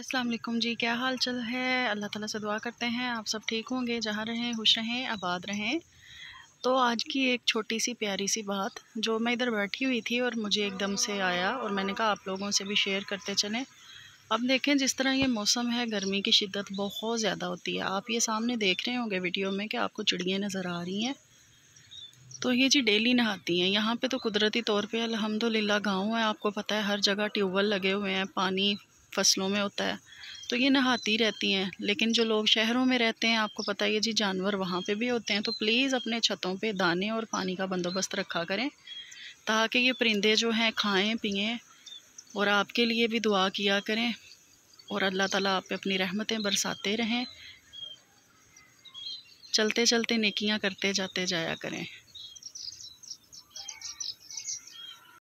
अस्सलाम वालेकुम जी क्या हाल चल है अल्लाह ताला से दुआ करते हैं आप सब ठीक होंगे जहाँ रहें खुश रहें आबाद रहें तो आज की एक छोटी सी प्यारी सी बात जो मैं इधर बैठी हुई थी और मुझे एकदम से आया और मैंने कहा आप लोगों से भी शेयर करते चलें अब देखें जिस तरह ये मौसम है गर्मी की शिद्दत बहुत ज़्यादा होती है आप ये सामने देख रहे होंगे वीडियो में कि आपको चिड़ियाँ नज़र आ रही हैं तो ये जी डेली नहाती हैं यहाँ पे तो कुदरती तौर पे अल्हम्दुलिल्लाह गांव है आपको पता है हर जगह ट्यूबवेल लगे हुए हैं पानी फसलों में होता है तो ये नहाती रहती हैं लेकिन जो लोग शहरों में रहते हैं आपको पता ही है जी जानवर वहाँ पे भी होते हैं तो प्लीज़ अपने छतों पे दाने और पानी का बंदोबस्त रखा करें ताकि ये परिंदे जो हैं खाएं पिएं और आपके लिए भी दुआ किया करें और अल्लाह ताला आप पे अपनी रहमतें बरसाते रहें चलते चलते निकियाँ करते जाते जाया करें